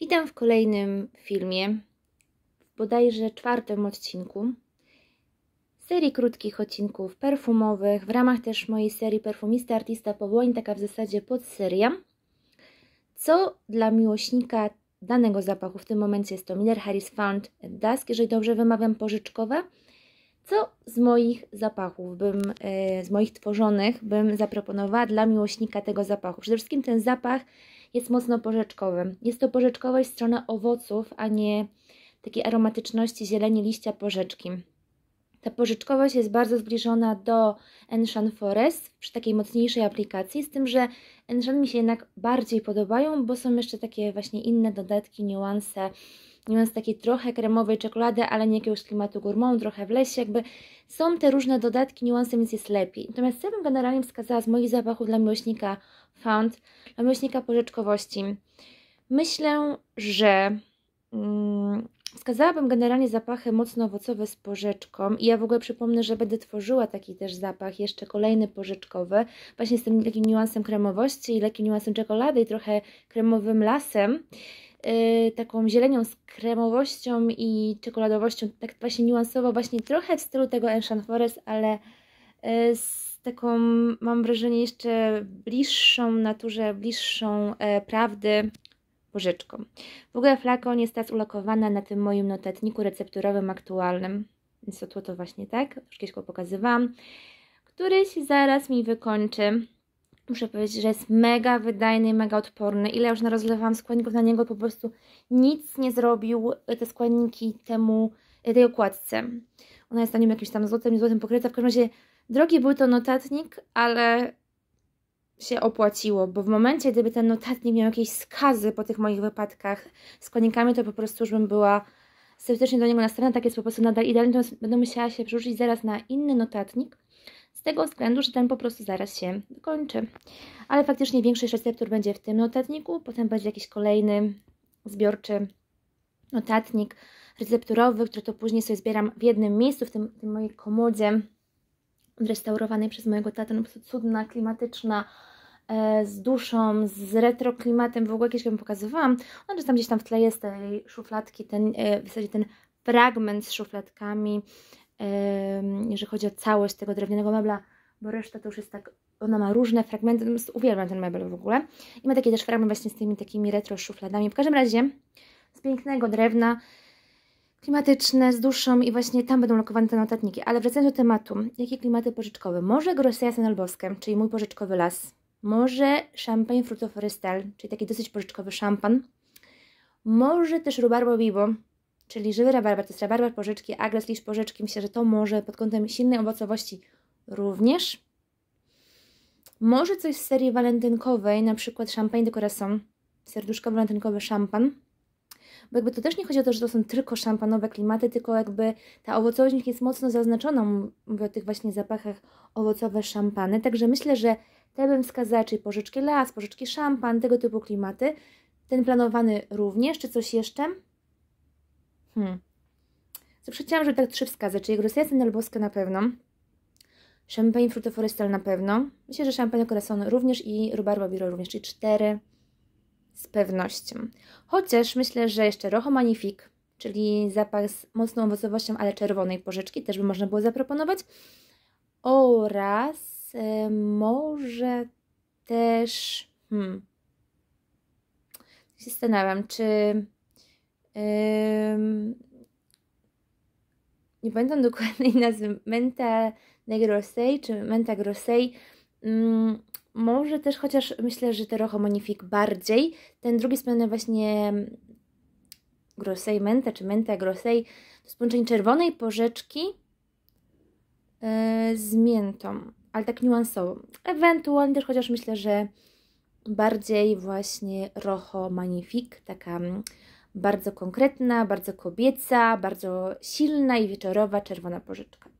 Witam w kolejnym filmie, w bodajże czwartym odcinku serii krótkich odcinków perfumowych, w ramach też mojej serii Perfumista Artista Powołań, taka w zasadzie podseria, co dla miłośnika danego zapachu, w tym momencie jest to Miller Harris Found Dusk, jeżeli dobrze wymawiam, pożyczkowe, co z moich zapachów, bym, e, z moich tworzonych, bym zaproponowała dla miłośnika tego zapachu. Przede wszystkim ten zapach jest mocno porzeczkowym. Jest to porzeczkowość strony owoców, a nie takiej aromatyczności zieleni liścia porzeczki. Ta porzeczkowość jest bardzo zbliżona do Enshan Forest przy takiej mocniejszej aplikacji, z tym, że Enshan mi się jednak bardziej podobają, bo są jeszcze takie właśnie inne dodatki, niuanse, niuans takiej trochę kremowej czekolady, ale nie jakiegoś klimatu gourmand, trochę w lesie, jakby są te różne dodatki, niuanse, więc jest lepiej. Natomiast ja bym generalnie wskazała z moich zapachów dla miłośnika found, dla miłośnika pożyczkowości. Myślę, że mm, wskazałabym generalnie zapachy mocno owocowe z pożyczką i ja w ogóle przypomnę, że będę tworzyła taki też zapach, jeszcze kolejny pożyczkowy, właśnie z tym takim niuansem kremowości i lekkim niuansem czekolady i trochę kremowym lasem. Y, taką zielenią z kremowością i czekoladowością, tak właśnie niuansowo, właśnie trochę w stylu tego Enchant Forest, ale y, z taką, mam wrażenie, jeszcze bliższą naturze, bliższą e, prawdy pożyczką. W ogóle flakon jest teraz ulokowana na tym moim notatniku recepturowym aktualnym, więc to, to właśnie tak, już kiedyś go pokazywałam, który się zaraz mi wykończy muszę powiedzieć, że jest mega wydajny i mega odporny. Ile już narozlewam składników na niego, po prostu nic nie zrobił y, te składniki temu, y, tej okładce. Ona jest na nim jakimś tam złotem, złotem pokryta. W każdym razie drogi był to notatnik, ale się opłaciło, bo w momencie, gdyby ten notatnik miał jakieś skazy po tych moich wypadkach z to po prostu już bym była sceptycznie do niego nastawiona, tak jest po prostu nadal idealnie, to będę musiała się przerzucić zaraz na inny notatnik, tego względu, że ten po prostu zaraz się kończy. Ale faktycznie większość receptur będzie w tym notatniku, potem będzie jakiś kolejny zbiorczy notatnik recepturowy, który to później sobie zbieram w jednym miejscu, w tym, w tym mojej komodzie restaurowanej przez mojego tatę, no cudna, klimatyczna, e, z duszą, z retroklimatem, w ogóle jakieś Wam pokazywałam, no, to tam gdzieś tam w tle jest tej szufladki, ten, e, w zasadzie ten fragment z szufladkami, jeżeli chodzi o całość tego drewnianego mebla, bo reszta to już jest tak, ona ma różne fragmenty, no, uwielbiam ten mebel w ogóle. I ma taki też fragment właśnie z tymi takimi retro szufladami. W każdym razie z pięknego drewna, klimatyczne, z duszą i właśnie tam będą lokowane te notatniki. Ale wracając do tematu, jakie klimaty pożyczkowe? Może Grosseja Senelbowskie, czyli mój pożyczkowy las. Może Champagne forestel, czyli taki dosyć pożyczkowy szampan. Może też Rubarbo Bibo, czyli żywy rabarbar, to jest rabarbar pożyczki, agres, liść pożyczki. Myślę, że to może pod kątem silnej owocowości również. Może coś z serii walentynkowej, na przykład champagne de corazon, serduszko walentynkowe szampan. Bo jakby to też nie chodzi o to, że to są tylko szampanowe klimaty, tylko jakby ta owocowość jest mocno zaznaczona, mówię o tych właśnie zapachach owocowe szampany. Także myślę, że te bym wskazała, czyli pożyczki las, pożyczki szampan, tego typu klimaty. Ten planowany również, czy coś jeszcze? Hmm. Zawsze chciałam, żeby tak trzy wskazy, czyli Grosjecy Nelboska na pewno, Champagne Fruto Forestal na pewno, myślę, że Champagne Corazon również i Rubarba Biro również, czyli cztery z pewnością. Chociaż myślę, że jeszcze Rojo Magnifique, czyli zapach z mocną owocowością, ale czerwonej porzeczki, też by można było zaproponować. Oraz e, może też... Hmm, się zastanawiam, czy nie pamiętam dokładnej nazwy, Menta Negrosei czy Menta Grosei. Mm, może też, chociaż myślę, że Terocho monifik bardziej. Ten drugi wspomniany właśnie Grosei Menta czy Menta Grosei to jest połączenie czerwonej porzeczki e, z miętą, ale tak niuansowo. Ewentualnie też, chociaż myślę, że bardziej właśnie Rojo Magnifique, taka mm, bardzo konkretna, bardzo kobieca, bardzo silna i wieczorowa czerwona porzeczka.